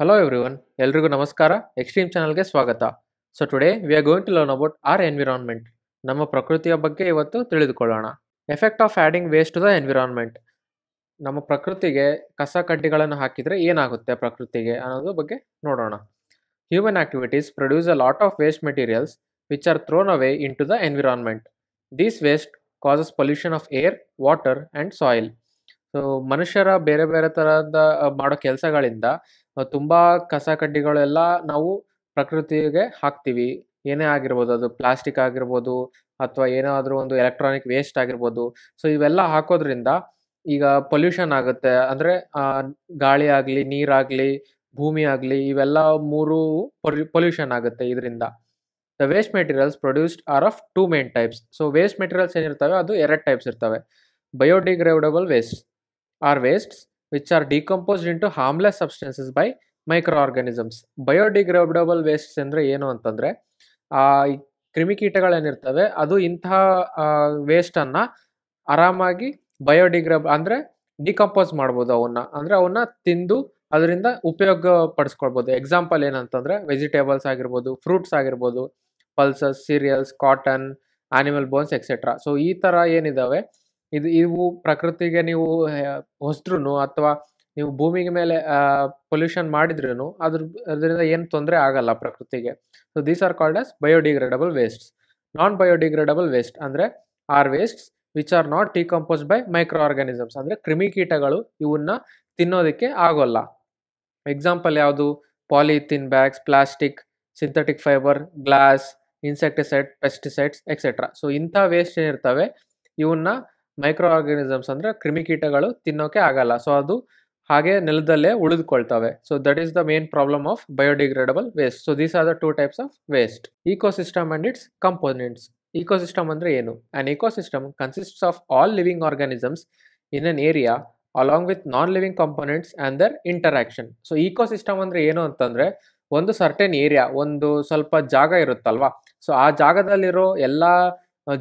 Hello one ಎಲ್ರಿಗೂ ನಮಸ್ಕಾರ extreme ಚಾನಲ್ಗೆ ಸ್ವಾಗತ so today we are going to learn about our environment ನಮ್ಮ ಪ್ರಕೃತಿಯ ಬಗ್ಗೆ ಇವತ್ತು ತಿಳಿದುಕೊಳ್ಳೋಣ effect of adding waste to the environment ನಮ್ಮ ಪ್ರಕೃತಿಗೆ ಕಸ ಕಡ್ಡಿಗಳನ್ನು ಹಾಕಿದರೆ ಏನಾಗುತ್ತೆ ಪ್ರಕೃತಿಗೆ ಅನ್ನೋದ್ರ ಬಗ್ಗೆ ನೋಡೋಣ human activities produce a lot of waste materials which are thrown away into the environment these waste causes pollution of air water and soil so ಮನುಷ್ಯರ ಬೇರೆ ಬೇರೆ ಥರದ ಮಾಡೋ ಕೆಲಸಗಳಿಂದ ತುಂಬ ಕಸ ಕಡ್ಡಿಗಳೆಲ್ಲ ನಾವು ಪ್ರಕೃತಿಗೆ ಹಾಕ್ತೀವಿ ಏನೇ ಆಗಿರ್ಬೋದು ಅದು ಪ್ಲಾಸ್ಟಿಕ್ ಆಗಿರ್ಬೋದು ಅಥವಾ ಏನಾದರೂ ಒಂದು ಎಲೆಕ್ಟ್ರಾನಿಕ್ ವೇಸ್ಟ್ ಆಗಿರ್ಬೋದು ಸೊ ಇವೆಲ್ಲ ಹಾಕೋದ್ರಿಂದ ಈಗ ಪೊಲ್ಯೂಷನ್ ಆಗುತ್ತೆ ಅಂದರೆ ಗಾಳಿ ಆಗಲಿ ನೀರಾಗಲಿ ಭೂಮಿ ಆಗಲಿ ಇವೆಲ್ಲ ಮೂರು ಪೊಲ್ಯೂಷನ್ ಆಗುತ್ತೆ ಇದರಿಂದ the waste materials produced are of two main types so waste materials ಏನಿರ್ತವೆ ಅದು ಎರಡು ಟೈಪ್ಸ್ ಇರ್ತವೆ biodegradable waste are wastes which are decomposed into harmless substances by micro organisms biodegradable wastes ಅಂದರೆ ಏನು ಅಂತಂದರೆ ಆ ಕ್ರಿಮಿಕೀಟಗಳೇನಿರ್ತವೆ ಅದು ಇಂತಹ ವೇಸ್ಟನ್ನು ಆರಾಮಾಗಿ ಬಯೋಡಿಗ್ರೇಬ್ ಅಂದರೆ ಡಿಕಂಪೋಸ್ ಮಾಡ್ಬೋದು ಅವನ್ನ ಅಂದರೆ ಅವನ್ನ ತಿಂದು ಅದರಿಂದ ಉಪಯೋಗ ಪಡಿಸ್ಕೊಳ್ಬೋದು ಎಕ್ಸಾಂಪಲ್ ಏನಂತಂದರೆ ವೆಜಿಟೇಬಲ್ಸ್ ಆಗಿರ್ಬೋದು ಫ್ರೂಟ್ಸ್ ಆಗಿರ್ಬೋದು pulses cereals cotton animal bones etcetera so ಈ ಥರ ಏನಿದ್ದಾವೆ ಇದು ಇವು ಪ್ರಕೃತಿಗೆ ನೀವು ಹೊಸ್ರು ಅಥವಾ ನೀವು ಭೂಮಿಗೆ ಮೇಲೆ ಪೊಲ್ಯೂಷನ್ ಮಾಡಿದ್ರೂ ಅದ್ರ ಅದರಿಂದ ಏನು ತೊಂದರೆ ಆಗಲ್ಲ ಪ್ರಕೃತಿಗೆ so these are called as biodegradable waste non biodegradable waste ಅಂದರೆ are wastes which are not decompose by micro organisms ಅಂದರೆ ಕ್ರಿಮಿಕೀಟಗಳು ಇವನ್ನ ತಿನ್ನೋದಕ್ಕೆ ಆಗೋಲ್ಲ ಎಕ್ಸಾಂಪಲ್ ಯಾವುದು polythene bags plastic synthetic fibre glass insecticide pesticides etcetera so ಇಂಥ ವೇಸ್ಟ್ ಏನಿರ್ತವೆ ಇವನ್ನ ಮೈಕ್ರೋ ಆರ್ಗನಿಸಮ್ಸ್ ಅಂದರೆ ಕ್ರಿಮಿಕೀಟಗಳು ತಿನ್ನೋಕೆ ಆಗಲ್ಲ ಸೊ ಅದು ಹಾಗೆ ನೆಲದಲ್ಲೇ ಉಳಿದುಕೊಳ್ತವೆ so that is the main problem of biodegradable waste so these are the two types of waste ecosystem and its components ecosystem ಅಂದರೆ ಏನು an ecosystem consists of all living organisms in an area along with non living components and their interaction so ecosystem ಅಂದರೆ ಏನು ಅಂತಂದರೆ ಒಂದು certain area ಒಂದು ಸ್ವಲ್ಪ ಜಾಗ ಇರುತ್ತಲ್ವಾ ಸೊ ಆ ಜಾಗದಲ್ಲಿರೋ ಎಲ್ಲ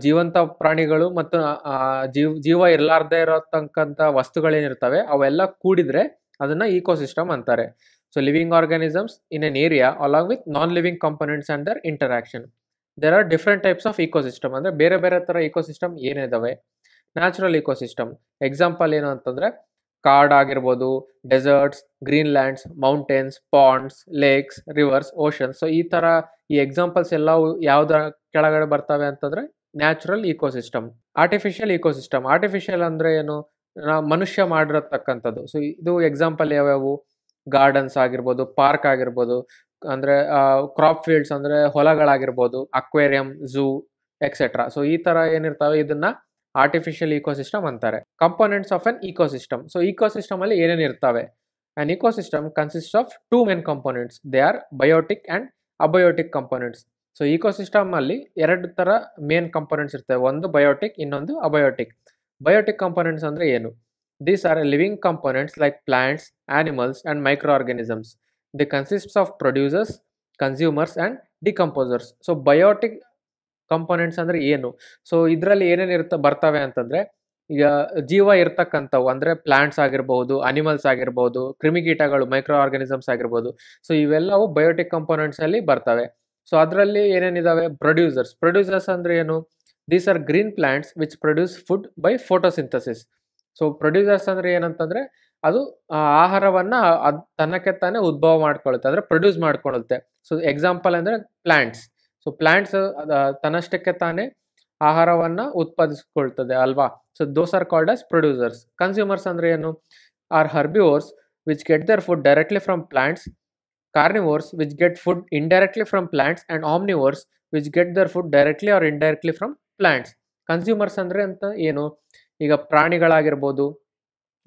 ಜೀವಂತ ಪ್ರಾಣಿಗಳು ಮತ್ತು ಜೀವ ಜೀವ ಇರಲಾರ್ದೇ ಇರತಕ್ಕಂಥ ವಸ್ತುಗಳೇನಿರ್ತವೆ ಅವೆಲ್ಲ ಕೂಡಿದ್ರೆ ಅದನ್ನ ಈಕೋಸಿಸ್ಟಮ್ ಅಂತಾರೆ so living organisms in an area along with non living components and their interaction there are different types of ecosystem ಅಂದರೆ ಬೇರೆ ಬೇರೆ ಥರ ಇಕೋಸಿಸ್ಟಮ್ ಏನಿದಾವೆ ನ್ಯಾಚುರಲ್ ಇಕೋಸಿಸ್ಟಮ್ ಎಕ್ಸಾಂಪಲ್ ಏನು ಅಂತಂದರೆ ಕಾಡ್ ಆಗಿರ್ಬೋದು deserts green lands mountains ponds lakes rivers oceans so ಈ ಥರ ಈ ಎಕ್ಸಾಂಪಲ್ಸ್ ಎಲ್ಲವೂ ಯಾವುದರ ಕೆಳಗಡೆ ಬರ್ತವೆ ಅಂತಂದರೆ natural ecosystem artificial ecosystem artificial ಅಂದ್ರೆ ಏನು ಮನುಷ್ಯ ಮಾಡಿರತಕ್ಕಂಥದ್ದು ಸೊ ಇದು ಎಕ್ಸಾಂಪಲ್ ಯಾವ್ಯಾವು ಗಾರ್ಡನ್ಸ್ ಆಗಿರ್ಬೋದು ಪಾರ್ಕ್ ಆಗಿರ್ಬೋದು ಅಂದರೆ ಕ್ರಾಪ್ ಫೀಲ್ಡ್ಸ್ ಅಂದರೆ ಹೊಲಗಳಾಗಿರ್ಬೋದು ಅಕ್ವೇರಿಯಂ ಝೂ ಎಕ್ಸೆಟ್ರಾ ಸೊ ಈ ತರ ಏನಿರ್ತಾವೆ ಇದನ್ನ ಆರ್ಟಿಫಿಷಿಯಲ್ ಇಕೋಸಿಸ್ಟಮ್ ಅಂತಾರೆ components of an ecosystem so ಅಲ್ಲಿ ಏನೇನು ಇರ್ತವೆ an ecosystem consist of two main components they are biotic and abiotic components so ecosystem ಅಲ್ಲಿ ಎರಡು ತರ ಮೇನ್ ಕಂಪೋನೆಂಟ್ಸ್ ಇರ್ತವೆ ಒಂದು ಬಯೋಟಿಕ್ ಇನ್ನೊಂದು ಅಬಯೋಟಿಕ್ ಬಯೋಟಿಕ್ ಕಂಪೋನೆಂಟ್ಸ್ ಅಂದ್ರೆ ಏನು these are living components like plants animals and micro organisms the consists of producers consumers and decomposers so biotic components ಅಂದ್ರೆ ಏನು ಸೊ ಇದರಲ್ಲಿ ಏನೇನು ಇರ್ತ ಬರ್ತವೆ ಅಂತಂದ್ರೆ ಈಗ ಜೀವ ಇರ್ತಕ್ಕಂಥವು ಅಂದರೆ ಪ್ಲಾಂಟ್ಸ್ ಆಗಿರ್ಬೋದು ಅನಿಮಲ್ಸ್ ಆಗಿರ್ಬೋದು ಕ್ರಿಮಿಕೀಟಗಳು ಮೈಕ್ರೋ ಆರ್ಗನಿಸಮ್ಸ್ ಆಗಿರ್ಬೋದು ಸೊ ಇವೆಲ್ಲವು ಬಯೋಟಿಕ್ ಕಂಪೋನೆಂಟ್ಸಲ್ಲಿ ಬರ್ತವೆ ಸೊ ಅದರಲ್ಲಿ ಏನೇನಿದಾವೆ ಪ್ರೊಡ್ಯೂಸರ್ಸ್ ಪ್ರೊಡ್ಯೂಸರ್ಸ್ ಅಂದ್ರೆ ಏನು these are green plants which produce food by photosynthesis so producers ಅಂದರೆ ಏನಂತಂದರೆ ಅದು ಆಹಾರವನ್ನು ಅದು ತನ್ನಕ್ಕೆ ತಾನೇ ಉದ್ಭವ ಮಾಡ್ಕೊಳ್ಳುತ್ತೆ ಅಂದ್ರೆ ಪ್ರೊಡ್ಯೂಸ್ ಮಾಡ್ಕೊಳ್ಳುತ್ತೆ ಸೊ ಎಕ್ಸಾಂಪಲ್ ಅಂದರೆ ಪ್ಲ್ಯಾಂಟ್ಸ್ ಸೊ ಪ್ಲ್ಯಾಂಟ್ಸ್ ತನ್ನಷ್ಟಕ್ಕೆ ತಾನೇ ಆಹಾರವನ್ನು ಉತ್ಪಾದಿಸ್ಕೊಳ್ತದೆ ಅಲ್ವಾ so those are called as producers consumers ಅಂದ್ರೆ ಏನು are herbivores which get their food directly from plants carnivores which get food indirectly from plants and omnivores which get their food directly or indirectly from plants consumers ಅಂದರೆ ಅಂತ ಏನು ಈಗ ಪ್ರಾಣಿಗಳಾಗಿರ್ಬೋದು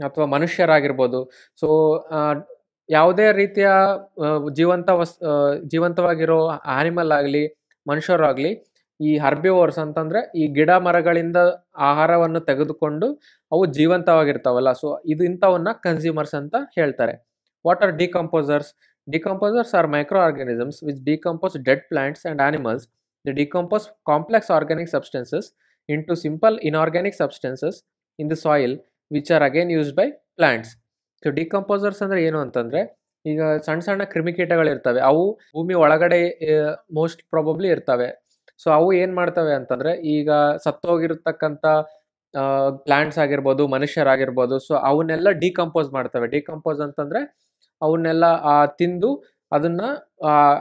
ಅಥವಾ ಮನುಷ್ಯರಾಗಿರ್ಬೋದು so ಯಾವುದೇ ರೀತಿಯ ಜೀವಂತ ವಸ್ ಜೀವಂತವಾಗಿರೋ ಆನಿಮಲ್ ಆಗಲಿ ಮನುಷ್ಯರಾಗಲಿ ಈ ಹರ್ಬಿವೋರ್ಸ್ ಅಂತಂದರೆ ಈ ಗಿಡ ಮರಗಳಿಂದ ಆಹಾರವನ್ನು ತೆಗೆದುಕೊಂಡು ಅವು ಜೀವಂತವಾಗಿರ್ತಾವಲ್ಲ ಸೊ ಇದು ಇಂಥವನ್ನ ಕನ್ಸ್ಯೂಮರ್ಸ್ ಅಂತ ಹೇಳ್ತಾರೆ what are decomposers Decomposers are microorganisms which decompose dead plants and animals. They decompose complex organic substances into simple inorganic substances in the soil which are again used by plants. So decomposers ಅಂದರೆ ಏನು ಅಂತಂದರೆ ಈಗ ಸಣ್ಣ ಸಣ್ಣ ಕ್ರಿಮಿಕೀಟಗಳು ಇರ್ತವೆ ಅವು ಭೂಮಿ ಒಳಗಡೆ ಮೋಸ್ಟ್ ಪ್ರಾಬಬ್ಲಿ ಇರ್ತವೆ ಸೊ ಅವು ಏನು ಮಾಡ್ತವೆ ಅಂತಂದರೆ ಈಗ ಸತ್ತೋಗಿರ್ತಕ್ಕಂಥ ಪ್ಲಾಂಟ್ಸ್ ಆಗಿರ್ಬೋದು ಮನುಷ್ಯರಾಗಿರ್ಬೋದು ಸೊ ಅವನ್ನೆಲ್ಲ ಡಿಕಂಪೋಸ್ ಮಾಡ್ತವೆ ಡಿಕಂಪೋಸ್ ಅಂತಂದರೆ ಅವನ್ನೆಲ್ಲ ತಿಂದು ಅದನ್ನ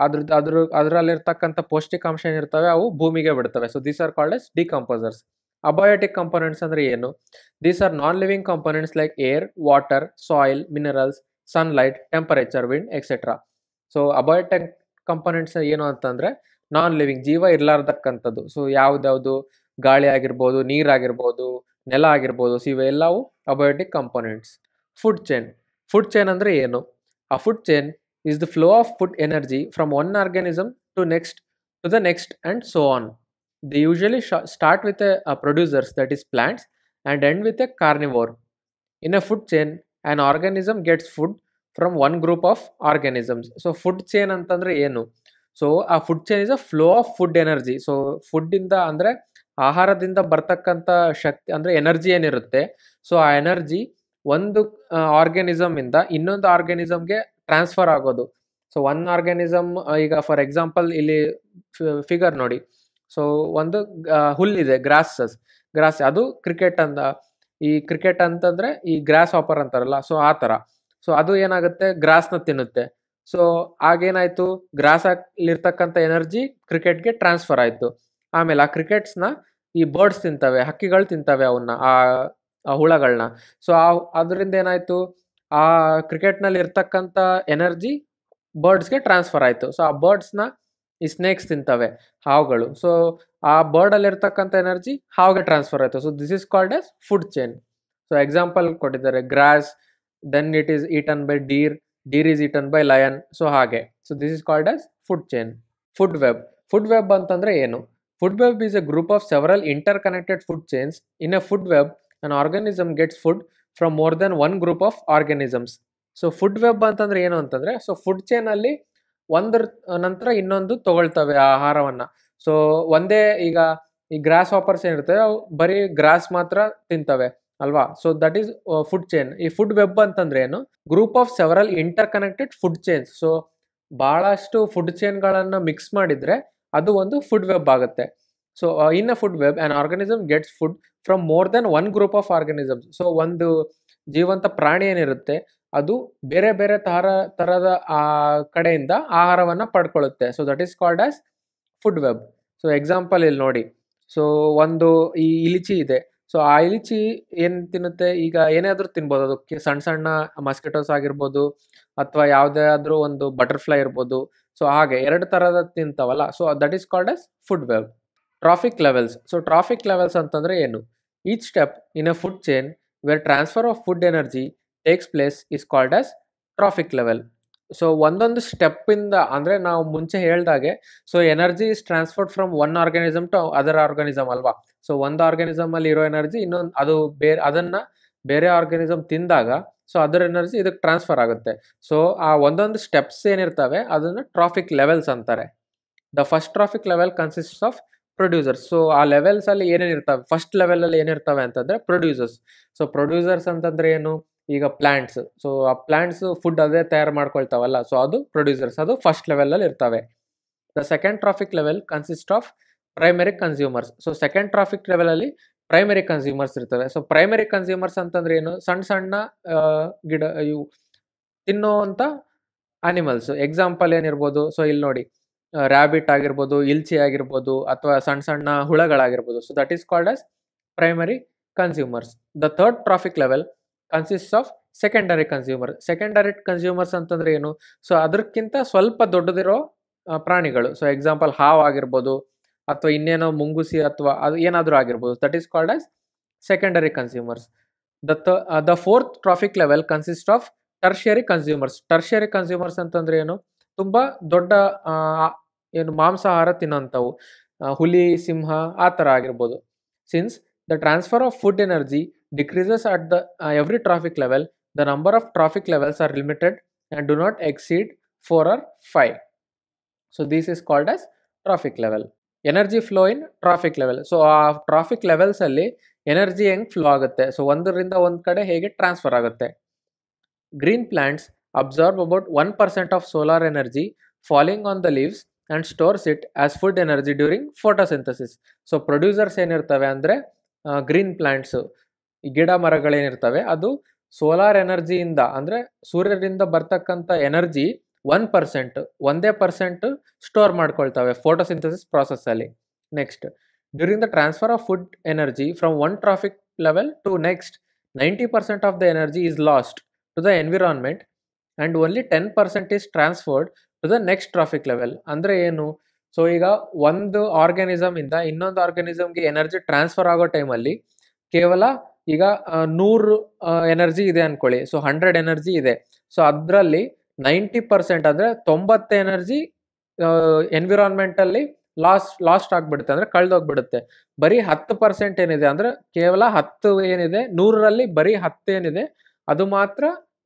ಅದ್ರ ಅದ್ರ ಅದರಲ್ಲಿರ್ತಕ್ಕಂಥ ಪೌಷ್ಟಿಕಾಂಶ ಏನಿರ್ತವೆ ಅವು ಭೂಮಿಗೆ ಬಿಡ್ತವೆ so these are called as decomposers abiotic components ಅಂದರೆ ಏನು these are non living components like air water soil minerals sunlight temperature wind etcetera so abiotic components ಏನು ಅಂತಂದ್ರೆ ನಾನ್ ಲಿವಿಂಗ್ ಜೀವ ಇರಲಾರ್ದಕ್ಕಂಥದ್ದು ಸೊ ಯಾವುದ್ಯಾವುದು ಗಾಳಿ ಆಗಿರ್ಬೋದು ನೀರಾಗಿರ್ಬೋದು ನೆಲ ಆಗಿರ್ಬೋದು ಸೊ ಇವೆಲ್ಲವೂ abiotic components food chain food chain ಅಂದರೆ ಏನು A food chain is the flow of food energy from one organism to next to the next and so on. They usually start with a, a producers that is plants and end with a carnivore. In a food chain, an organism gets food from one group of organisms. So food chain antandre enu. So a food chain is a flow of food energy. So food in the andre ಆಹಾರದಿಂದ ಬರ್ತಕ್ಕಂಥ ಶಕ್ತಿ ಅಂದರೆ energy ಏನಿರುತ್ತೆ so ಆ energy ಒಂದು organism ಇಂದ ಇನ್ನೊಂದು ಆರ್ಗ್ಯಾನಿಸಮ್ಗೆ transfer ಆಗೋದು ಸೊ ಒನ್ ಆರ್ಗ್ಯಾನಿಸಮ್ ಈಗ ಫಾರ್ ಎಕ್ಸಾಂಪಲ್ ಇಲ್ಲಿ ಫಿಗರ್ ನೋಡಿ ಸೊ ಒಂದು ಹುಲ್ಲಿದೆ ಗ್ರಾಸಸ್ ಗ್ರಾಸ್ ಅದು ಕ್ರಿಕೆಟ್ ಅಂತ ಈ ಕ್ರಿಕೆಟ್ ಅಂತಂದ್ರೆ ಈ ಗ್ರಾಸ್ ಆಪರ್ ಅಂತಾರಲ್ಲ ಸೊ ಆ ತರ ಸೊ ಅದು ಏನಾಗುತ್ತೆ ಗ್ರಾಸ್ನ ತಿನ್ನುತ್ತೆ ಸೊ ಆಗೇನಾಯ್ತು ಗ್ರಾಸ್ ಅಲ್ಲಿರ್ತಕ್ಕಂಥ ಎನರ್ಜಿ ಕ್ರಿಕೆಟ್ಗೆ ಟ್ರಾನ್ಸ್ಫರ್ ಆಯ್ತು ಆಮೇಲೆ ಆ ಕ್ರಿಕೆಟ್ಸ್ನ ಈ ಬರ್ಡ್ಸ್ ತಿಂತವೆ ಹಕ್ಕಿಗಳು ತಿಂತವೆ ಅವನ್ನ ಆ ಆ ಹುಳಗಳನ್ನ ಸೊ ಆ ಅದರಿಂದ ಏನಾಯಿತು ಆ ಕ್ರಿಕೆಟ್ನಲ್ಲಿ ಇರ್ತಕ್ಕಂಥ ಎನರ್ಜಿ ಬರ್ಡ್ಸ್ಗೆ ಟ್ರಾನ್ಸ್ಫರ್ ಆಯಿತು ಸೊ ಆ ಬರ್ಡ್ಸ್ನ ಈ ಸ್ನೇಕ್ಸ್ ತಿಂತವೆ ಹಾವುಗಳು ಸೊ ಆ ಬರ್ಡಲ್ಲಿ ಇರ್ತಕ್ಕಂಥ ಎನರ್ಜಿ ಹಾವಿಗೆ ಟ್ರಾನ್ಸ್ಫರ್ ಆಯಿತು so this is called as food chain so example ಕೊಟ್ಟಿದ್ದಾರೆ grass then it is eaten by deer deer is eaten by lion so ಹಾಗೆ so this is called as food chain food web food web ಅಂತಂದ್ರೆ ಏನು food web is a group of several interconnected food chains in a food web an organism gets food from more than one group of organisms so food web ಅಂತಂದ್ರೆ ಏನು ಅಂತಂದ್ರೆ so food chain ಅಲ್ಲಿ ಒಂದರ ನಂತರ ಇನ್ನೊಂದು ತಗೊಳ್ತವೆ ಆಹಾರವನ್ನ so ಒಂದೇ ಈಗ ಈ ಗ್ರಾಸ್ ಆಪರ್ಸ್ ಏನಿರ್ತವೆ ಅವು ಬರೀ ಗ್ರಾಸ್ ಮಾತ್ರ ತಿಂತವೆ ಅಲ್ವಾ so that is food chain ಈ ಫುಡ್ ವೆಬ್ ಅಂತಂದ್ರೆ ಏನು group of several interconnected food chains so ಬಹಳಷ್ಟು ಫುಡ್ ಚೈನ್ಗಳನ್ನು ಮಿಕ್ಸ್ ಮಾಡಿದ್ರೆ ಅದು ಒಂದು ಫುಡ್ ವೆಬ್ ಆಗುತ್ತೆ so in a food web and organism gets food from more than one group of organism so ಒಂದು ಜೀವಂತ ಪ್ರಾಣಿ ಏನಿರುತ್ತೆ ಅದು ಬೇರೆ ಬೇರೆ ತರ ತರದ ಆ ಕಡೆಯಿಂದ ಆಹಾರವನ್ನು ಪಡ್ಕೊಳ್ಳುತ್ತೆ so that is called as food web so example ಇಲ್ಲಿ ನೋಡಿ ಸೊ ಒಂದು ಈ ಇಲಿಚಿ ಇದೆ ಸೊ ಆ ಇಲಿಚಿ ಏನು ತಿನ್ನುತ್ತೆ ಈಗ ಏನಾದರೂ ತಿನ್ಬೋದು ಅದಕ್ಕೆ ಸಣ್ಣ ಸಣ್ಣ ಮಸ್ಕಿಟೋಸ್ ಆಗಿರ್ಬೋದು ಅಥವಾ ಯಾವುದೇ ಆದರೂ ಒಂದು ಬಟರ್ಫ್ಲೈ ಇರ್ಬೋದು ಸೊ ಹಾಗೆ ಎರಡು ಥರದ ತಿಂತಾವಲ್ಲ so that is called as food web trophic levels so trophic levels ಅಂತಂದರೆ ಏನು each step in a food chain where transfer of food energy takes place is called as trophic level so ಒಂದೊಂದು ಸ್ಟೆಪ್ಪಿಂದ ಅಂದರೆ ನಾವು ಮುಂಚೆ ಹೇಳಿದಾಗೆ so energy is transferred from one organism to other organism ಅಲ್ವಾ so ಒಂದು ಅಲ್ಲಿ ಇರೋ ಎನರ್ಜಿ ಇನ್ನೊಂದು ಅದು ಬೇರೆ ಅದನ್ನು ಬೇರೆ ಆರ್ಗನಿಸಮ್ ತಿಂದಾಗ ಸೊ ಅದರ ಎನರ್ಜಿ ಇದಕ್ಕೆ ಟ್ರಾನ್ಸ್ಫರ್ ಆಗುತ್ತೆ ಸೊ ಆ ಒಂದೊಂದು ಸ್ಟೆಪ್ಸ್ ಏನಿರ್ತವೆ ಅದನ್ನು ಟ್ರಾಫಿಕ್ ಲೆವೆಲ್ಸ್ ಅಂತಾರೆ the first trophic level consists of producers so ಆ ಲೆವೆಲ್ಸ್ ಅಲ್ಲಿ ಏನೇನಿರ್ತವೆ ಫಸ್ಟ್ ಲೆವೆಲ್ ಅಲ್ಲಿ ಏನಿರ್ತವೆ ಅಂತಂದ್ರೆ ಪ್ರೊಡ್ಯೂಸರ್ಸ್ ಸೊ ಪ್ರೊಡ್ಯೂಸರ್ಸ್ ಅಂತಂದ್ರೆ ಏನು ಈಗ ಪ್ಲಾಂಟ್ಸ್ ಸೊ ಆ ಪ್ಲಾಂಟ್ಸ್ ಫುಡ್ ಅದೇ ತಯಾರು ಮಾಡ್ಕೊಳ್ತಾವಲ್ಲ ಸೊ ಅದು ಪ್ರೊಡ್ಯೂಸರ್ಸ್ ಅದು ಫಸ್ಟ್ ಲೆವೆಲ್ ಅಲ್ಲಿ ಇರ್ತವೆ the second trophic level consist of primary consumers so second trophic level ಅಲ್ಲಿ ಪ್ರೈಮರಿ ಕನ್ಸ್ಯೂಮರ್ಸ್ ಇರ್ತವೆ ಸೊ ಪ್ರೈಮರಿ ಕನ್ಸ್ಯೂಮರ್ಸ್ ಅಂತಂದ್ರೆ ಏನು ಸಣ್ಣ ಸಣ್ಣ ಗಿಡ ಇವು ತಿನ್ನೋ ಅನಿಮಲ್ಸ್ ಎಕ್ಸಾಂಪಲ್ ಏನಿರ್ಬೋದು ಸೊ ಇಲ್ಲಿ ನೋಡಿ ರ್ಯಾಬಿಟ್ ಆಗಿರ್ಬೋದು ಇಲ್ಚಿ ಆಗಿರ್ಬೋದು ಅಥವಾ ಸಣ್ಣ ಸಣ್ಣ ಹುಳಗಳಾಗಿರ್ಬೋದು so that is called as primary consumers the third trophic level consist of secondary consumer secondary consumers ಅಂತಂದ್ರೆ ಏನು ಸೊ ಅದಕ್ಕಿಂತ ಸ್ವಲ್ಪ ದೊಡ್ಡದಿರೋ ಪ್ರಾಣಿಗಳು ಸೊ ಎಕ್ಸಾಂಪಲ್ ಹಾವು ಆಗಿರ್ಬೋದು ಅಥವಾ ಇನ್ನೇನೋ ಮುಂಗುಸಿ ಅಥವಾ ಅದು ಏನಾದರೂ ಆಗಿರ್ಬೋದು that is called as secondary consumers the the fourth trophic level consist of tertiary consumers tertiary consumers ಅಂತಂದ್ರೆ ಏನು ತುಂಬ ದೊಡ್ಡ ಏನು ಮಾಂಸಾಹಾರ ತಿನ್ನೋಂಥವು ಹುಲಿ ಸಿಂಹ ಆ ಥರ ಆಗಿರ್ಬೋದು since the transfer of food energy decreases at the every trophic level the number of trophic levels are limited and do not exceed four or five so these is called as trophic level energy flow in trophic level so ಆ trophic ಲೆವೆಲ್ಸಲ್ಲಿ energy ಹೆಂಗೆ flow ಆಗುತ್ತೆ so ಒಂದರಿಂದ ಒಂದು ಕಡೆ ಹೇಗೆ transfer ಆಗುತ್ತೆ green plants absorb about one percent of solar energy falling on the leaves and stores it as food energy during photosynthesis so producers ಏನಿರ್ತವೆ ಅಂದರೆ ಗ್ರೀನ್ ಪ್ಲ್ಯಾಂಟ್ಸು ಗಿಡ ಮರಗಳೇನಿರ್ತವೆ ಅದು ಸೋಲಾರ್ ಎನರ್ಜಿಯಿಂದ ಅಂದರೆ ಸೂರ್ಯರಿಂದ ಬರ್ತಕ್ಕಂಥ ಎನರ್ಜಿ ಒನ್ ಪರ್ಸೆಂಟ್ ಒಂದೇ ಪರ್ಸೆಂಟ್ ಸ್ಟೋರ್ ಮಾಡ್ಕೊಳ್ತವೆ ಫೋಟೋಸಿಂಥಸಿಸ್ ಪ್ರಾಸೆಸ್ಸಲ್ಲಿ next during the transfer of food energy from one trophic level to next ninety percent of the energy is lost to the environment and only ten percent is transferred to the next trophic level ಅಂದರೆ ಏನು so ಈಗ ಒಂದು organism ಇಂದ ಇನ್ನೊಂದು ಆರ್ಗ್ಯಾನಿಸಮ್ಗೆ energy transfer ಆಗೋ ಟೈಮಲ್ಲಿ ಕೇವಲ ಈಗ ನೂರು ಎನರ್ಜಿ ಇದೆ ಅನ್ಕೊಳ್ಳಿ ಸೊ ಹಂಡ್ರೆಡ್ ಎನರ್ಜಿ ಇದೆ ಸೊ ಅದರಲ್ಲಿ ನೈಂಟಿ ಪರ್ಸೆಂಟ್ ಅಂದರೆ ತೊಂಬತ್ತು ಎನರ್ಜಿ ಎನ್ವಿರಾನ್ಮೆಂಟಲ್ಲಿ ಲಾಸ್ಟ್ ಲಾಸ್ಟ್ ಆಗಿಬಿಡುತ್ತೆ ಅಂದರೆ ಕಳೆದೋಗ್ಬಿಡುತ್ತೆ ಬರೀ ಹತ್ತು ಪರ್ಸೆಂಟ್ ಏನಿದೆ ಅಂದರೆ ಕೇವಲ ಹತ್ತು ಏನಿದೆ ನೂರರಲ್ಲಿ ಬರೀ ಹತ್ತು ಏನಿದೆ ಅದು ಮಾತ್ರ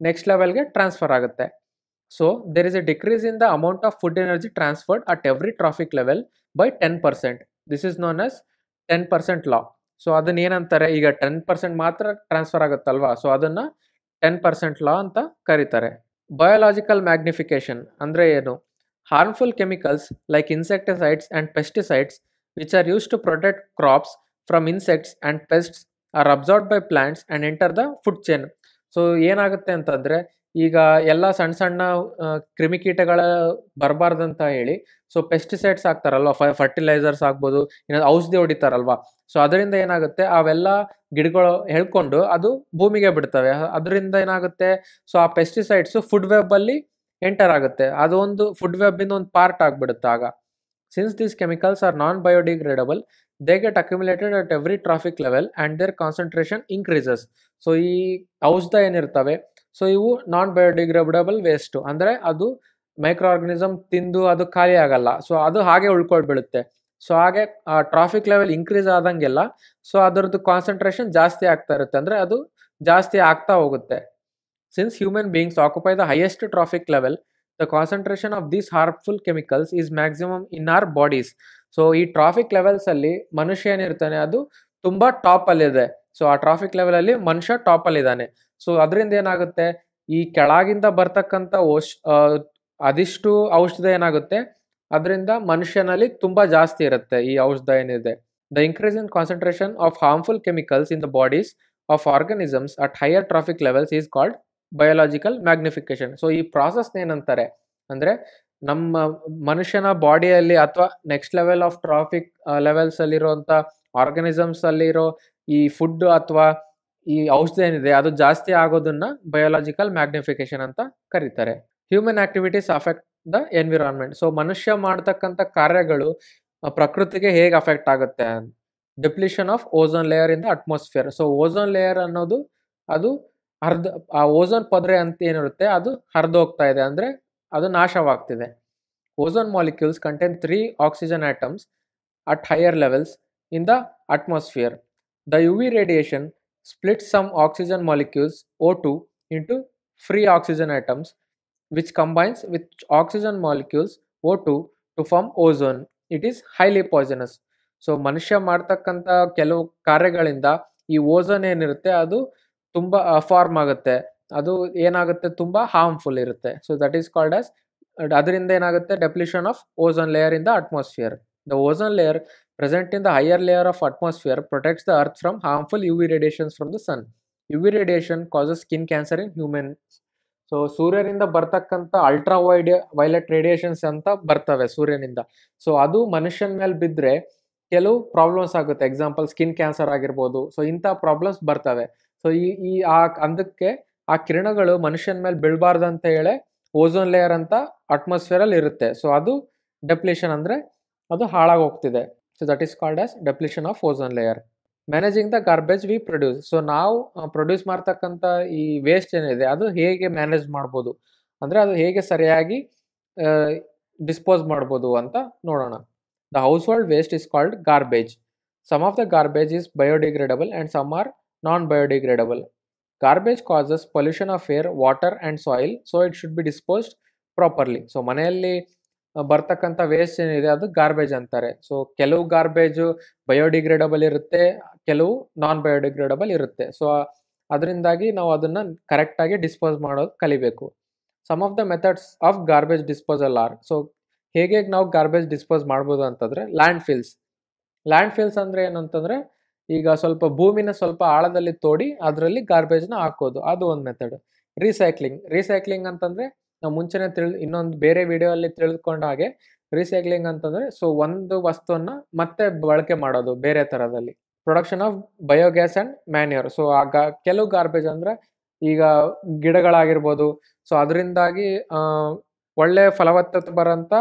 ನೆಕ್ಸ್ಟ್ ಲೆವೆಲ್ಗೆ ಟ್ರಾನ್ಸ್ಫರ್ ಆಗುತ್ತೆ so is a decrease in the amount of food energy food energy every trophic level by ten percent this This known known ten percent law so ಅದನ್ನ ಏನಂತಾರೆ ಈಗ ಟೆನ್ ಪರ್ಸೆಂಟ್ ಮಾತ್ರ ಟ್ರಾನ್ಸ್ಫರ್ ಆಗುತ್ತಲ್ವಾ so ಅದನ್ನು ten percent law ಅಂತ ಕರೀತಾರೆ biological magnification ಅಂದರೆ ಏನು harmful chemicals like insecticides and pesticides which are use to protect crops from insects and pests are absorb by plants and enter the food chain so ಏನಾಗುತ್ತೆ ಅಂತಂದರೆ ಈಗ ಎಲ್ಲ ಸಣ್ಣ ಸಣ್ಣ ಕ್ರಿಮಿಕೀಟಗಳ ಬರಬಾರ್ದಂತ ಹೇಳಿ ಸೊ ಪೆಸ್ಟಿಸೈಡ್ಸ್ ಹಾಕ್ತಾರಲ್ವಾ ಫರ್ಟಿಲೈಸರ್ಸ್ ಆಗ್ಬೋದು ಏನಾದ್ರು ಔಷಧಿ ಹೊಡಿತಾರಲ್ವಾ ಸೊ ಅದರಿಂದ ಏನಾಗುತ್ತೆ ಅವೆಲ್ಲ ಗಿಡಗಳು ಹೇಳ್ಕೊಂಡು ಅದು ಭೂಮಿಗೆ ಬಿಡ್ತವೆ ಅದರಿಂದ ಏನಾಗುತ್ತೆ ಸೊ ಆ ಪೆಸ್ಟಿಸೈಡ್ಸ್ ಫುಡ್ ವೆಬ್ ಅಲ್ಲಿ ಎಂಟರ್ ಆಗುತ್ತೆ ಅದೊಂದು ಫುಡ್ ವೆಬ್ ಇಂದ ಒಂದು ಪಾರ್ಟ್ ಆಗ್ಬಿಡುತ್ತೆ ಆಗ since these chemicals are non biodegradable they get accumulated at every trophic level and their concentration increases so ಈ ಔಷಧ ಏನಿರ್ತವೆ ಸೊ ಇವು ನಾನ್ ಬಯೋಡಿಗ್ರೇಬಲ್ ವೇಸ್ಟು ಅಂದರೆ ಅದು ಮೈಕ್ರೋ ಆರ್ಗನಿಸಮ್ ತಿಂದು ಅದು ಖಾಲಿ ಆಗಲ್ಲ ಸೊ ಅದು ಹಾಗೆ ಉಳ್ಕೊಳ್ಬಿಡುತ್ತೆ ಸೊ ಹಾಗೆ ಟ್ರಾಫಿಕ್ ಲೆವೆಲ್ ಇನ್ಕ್ರೀಸ್ ಆದಂಗೆಲ್ಲ ಸೊ ಅದರದ್ದು ಕಾನ್ಸಂಟ್ರೇಷನ್ ಜಾಸ್ತಿ ಆಗ್ತಾ ಇರುತ್ತೆ ಅಂದರೆ ಅದು ಜಾಸ್ತಿ ಆಗ್ತಾ ಹೋಗುತ್ತೆ since human beings occupy the highest trophic level the concentration of these harmful chemicals is maximum in our bodies so ಈ ಟ್ರಾಫಿಕ್ ಲೆವೆಲ್ಸಲ್ಲಿ ಮನುಷ್ಯ ಏನಿರ್ತಾನೆ ಅದು ತುಂಬ ಟಾಪಲ್ಲಿದೆ ಸೊ ಆ ಟ್ರಾಫಿಕ್ ಲೆವೆಲಲ್ಲಿ ಮನುಷ್ಯ ಟಾಪಲ್ಲಿದ್ದಾನೆ ಸೊ ಅದರಿಂದ ಏನಾಗುತ್ತೆ ಈ ಕೆಳಗಿಂದ ಬರ್ತಕ್ಕಂತ ಓಶ್ ಅದಿಷ್ಟು ಔಷಧ ಏನಾಗುತ್ತೆ ಅದರಿಂದ ಮನುಷ್ಯನಲ್ಲಿ ತುಂಬಾ ಜಾಸ್ತಿ ಇರುತ್ತೆ ಈ ಔಷಧ ಏನಿದೆ the increase in concentration of harmful chemicals in the bodies of organisms at higher trophic levels is called biological magnification so ಈ ಪ್ರಾಸೆಸ್ ಏನಂತಾರೆ ಅಂದ್ರೆ ನಮ್ಮ ಮನುಷ್ಯನ ಬಾಡಿಯಲ್ಲಿ ಅಥವಾ next level of trophic levels ಅಲ್ಲಿರುವಂತ ಆರ್ಗನಿಸಮ್ಸ್ ಅಲ್ಲಿರೋ ಈ ಫುಡ್ ಅಥವಾ ಈ ಔಷಧ ಏನಿದೆ ಅದು ಜಾಸ್ತಿ ಆಗೋದನ್ನ ಬಯೋಲಾಜಿಕಲ್ ಮ್ಯಾಗ್ನಿಫಿಕೇಶನ್ ಅಂತ ಕರೀತಾರೆ human activities affect the environment so ಮನುಷ್ಯ ಮಾಡ್ತಕ್ಕಂಥ ಕಾರ್ಯಗಳು ಪ್ರಕೃತಿಗೆ ಹೇಗೆ ಅಫೆಕ್ಟ್ ಆಗುತ್ತೆ ಡಿಪ್ಲಿಷನ್ ಆಫ್ ಓಝೋನ್ ಲೇಯರ್ ಇಂದ ಅಟ್ಮಾಸ್ಫಿಯರ್ ಸೊ ಓಝೋನ್ ಲೇಯರ್ ಅನ್ನೋದು ಅದು ಹರ್ದ ಆ ಓಝೋನ್ ಪದ್ರೆ ಅಂತ ಏನಿರುತ್ತೆ ಅದು ಹರಿದೋಗ್ತಾ ಇದೆ ಅಂದರೆ ಅದು ನಾಶವಾಗ್ತಿದೆ ozone molecules contain three oxygen atoms at higher levels in the atmosphere the U V radiation some oxygen some O two into free oxygen atoms which combines combines oxygen oxygen O two to form ozone it is highly poisonous. So ಮನುಷ್ಯ ಮಾಡ್ತಕ್ಕಂಥ ಕೆಲವು ಕಾರ್ಯಗಳಿಂದ ಈ ozone ಏನಿರುತ್ತೆ ಅದು ತುಂಬ form ಆಗುತ್ತೆ ಅದು ಏನಾಗುತ್ತೆ ತುಂಬ ಹಾರ್ಮ್ಫುಲ್ ಇರುತ್ತೆ so that is called as ಅದರಿಂದ ಏನಾಗುತ್ತೆ depletion of ozone layer in the atmosphere the ozone layer present higher layer of atmosphere of the protects from harmful from harmful radiations from the sun sun. Radiation radiation skin skin cancer in human so ಸೂರ್ಯನಿಂದ ಬರ್ತಕ್ಕಂಥ ultra wide violet radiations ಅಂತ ಬರ್ತವೆ ಸೂರ್ಯನಿಂದ so ಅದು ಮನುಷ್ಯನ ಮೇಲೆ ಬಿದ್ದರೆ ಕೆಲವು ಪ್ರಾಬ್ಲಮ್ಸ್ ಆಗುತ್ತೆ ಎಕ್ಸಾಂಪಲ್ ಸ್ಕಿನ್ ಕ್ಯಾನ್ಸರ್ ಆಗಿರ್ಬೋದು ಸೊ ಇಂಥ ಪ್ರಾಬ್ಲಮ್ಸ್ ಬರ್ತವೆ ಸೊ ಈ ಈ ಆ ಅದಕ್ಕೆ ಆ ಕಿರಣಗಳು ಮನುಷ್ಯನ ಮೇಲೆ ಬೀಳಬಾರ್ದು ಅಂತ ಹೇಳಿ ಓಝೋನ್ ಲೇಯರ್ ಅಂತ ಅಟ್ಮಾಸ್ಫಿಯರಲ್ಲಿ ಇರುತ್ತೆ ಸೊ ಅದು ಡೆಪ್ಲೇಷನ್ ಅಂದರೆ ಅದು ಹಾಳಾಗೋಗ್ತಿದೆ So that is called as depletion of ozone layer. Managing the garbage we produce so ನಾವು ಪ್ರೊಡ್ಯೂಸ್ ಮಾಡ್ತಕ್ಕಂಥ ಈ ವೇಸ್ಟ್ ಏನಿದೆ ಅದು ಹೇಗೆ ಮ್ಯಾನೇಜ್ ಮಾಡ್ಬೋದು ಅಂದರೆ ಅದು ಹೇಗೆ ಸರಿಯಾಗಿ ಡಿಸ್ಪೋಸ್ ಮಾಡ್ಬೋದು ಅಂತ ನೋಡೋಣ the household waste is called garbage some of the garbage is biodegradable and some are non biodegradable garbage causes pollution of air water and soil so it should be disposed properly so ಮನೆಯಲ್ಲಿ ಬರ್ತಕ್ಕಂಥ waste ಏನಿದೆ ಅದು garbage ಅಂತಾರೆ so ಕೆಲವು garbage biodegradable ಇರುತ್ತೆ ಕೆಲವು ನಾನ್ biodegradable ಇರುತ್ತೆ so ಅದರಿಂದಾಗಿ ನಾವು ಅದನ್ನು ಕರೆಕ್ಟಾಗಿ ಡಿಸ್ಪೋಸ್ ಮಾಡೋದು ಕಲಿಬೇಕು some of the methods of garbage disposal are so ಹೇಗೆ ನಾವು ಗಾರ್ಬೇಜ್ ಡಿಸ್ಪೋಸ್ ಮಾಡ್ಬೋದು ಅಂತಂದರೆ ಲ್ಯಾಂಡ್ ಫಿಲ್ಸ್ ಲ್ಯಾಂಡ್ ಫಿಲ್ಸ್ ಅಂದರೆ ಏನಂತಂದರೆ ಈಗ ಸ್ವಲ್ಪ ಭೂಮಿನ ಸ್ವಲ್ಪ ಆಳದಲ್ಲಿ ತೋಡಿ ಅದರಲ್ಲಿ ಗಾರ್ಬೇಜ್ನ ಹಾಕೋದು ಅದು ಒಂದು ಮೆಥಡ್ ರೀಸೈಕ್ಲಿಂಗ್ ರೀಸೈಕ್ಲಿಂಗ್ ಅಂತಂದರೆ ನಾವು ಮುಂಚೆನೇ ತಿಳಿದು ಇನ್ನೊಂದು ಬೇರೆ ವಿಡಿಯೋ ಅಲ್ಲಿ ತಿಳಿದುಕೊಂಡ ಹಾಗೆ ರೀಸೈಕ್ಲಿಂಗ್ ಅಂತಂದರೆ ಸೊ ಒಂದು ವಸ್ತುವನ್ನು ಮತ್ತೆ ಬಳಕೆ ಮಾಡೋದು ಬೇರೆ ಥರದಲ್ಲಿ production of biogas and manure so ಆ ಗಾ ಕೆಲವು ಗಾರ್ಬೇಜ್ ಅಂದರೆ ಈಗ ಗಿಡಗಳಾಗಿರ್ಬೋದು ಸೊ ಅದರಿಂದಾಗಿ ಒಳ್ಳೆ ಫಲವತ್ತತೆ ಬರೋಂಥ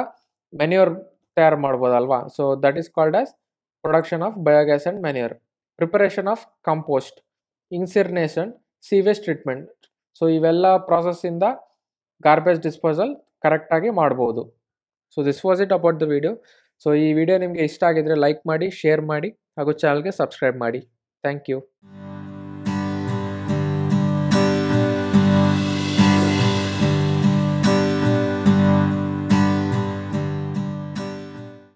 ಮೆನ್ಯೂರ್ ತಯಾರು ಮಾಡ್ಬೋದಲ್ವಾ so that is called as production of biogas and manure preparation of compost incineration sewage treatment so ಇವೆಲ್ಲ ಪ್ರಾಸೆಸ್ಸಿಂದ ಗಾರ್ಬೇಜ್ ಡಿಸ್ಪೋಸಲ್ ಕರೆಕ್ಟಾಗಿ ಮಾಡ್ಬೋದು so this was it about the video so ಈ ವಿಡಿಯೋ ನಿಮಗೆ ಇಷ್ಟ ಆಗಿದರೆ ಲೈಕ್ ಮಾಡಿ ಶೇರ್ ಮಾಡಿ ಹಾಗೂ ಚಾನಲ್ಗೆ ಸಬ್ಸ್ಕ್ರೈಬ್ ಮಾಡಿ ಥ್ಯಾಂಕ್ ಯು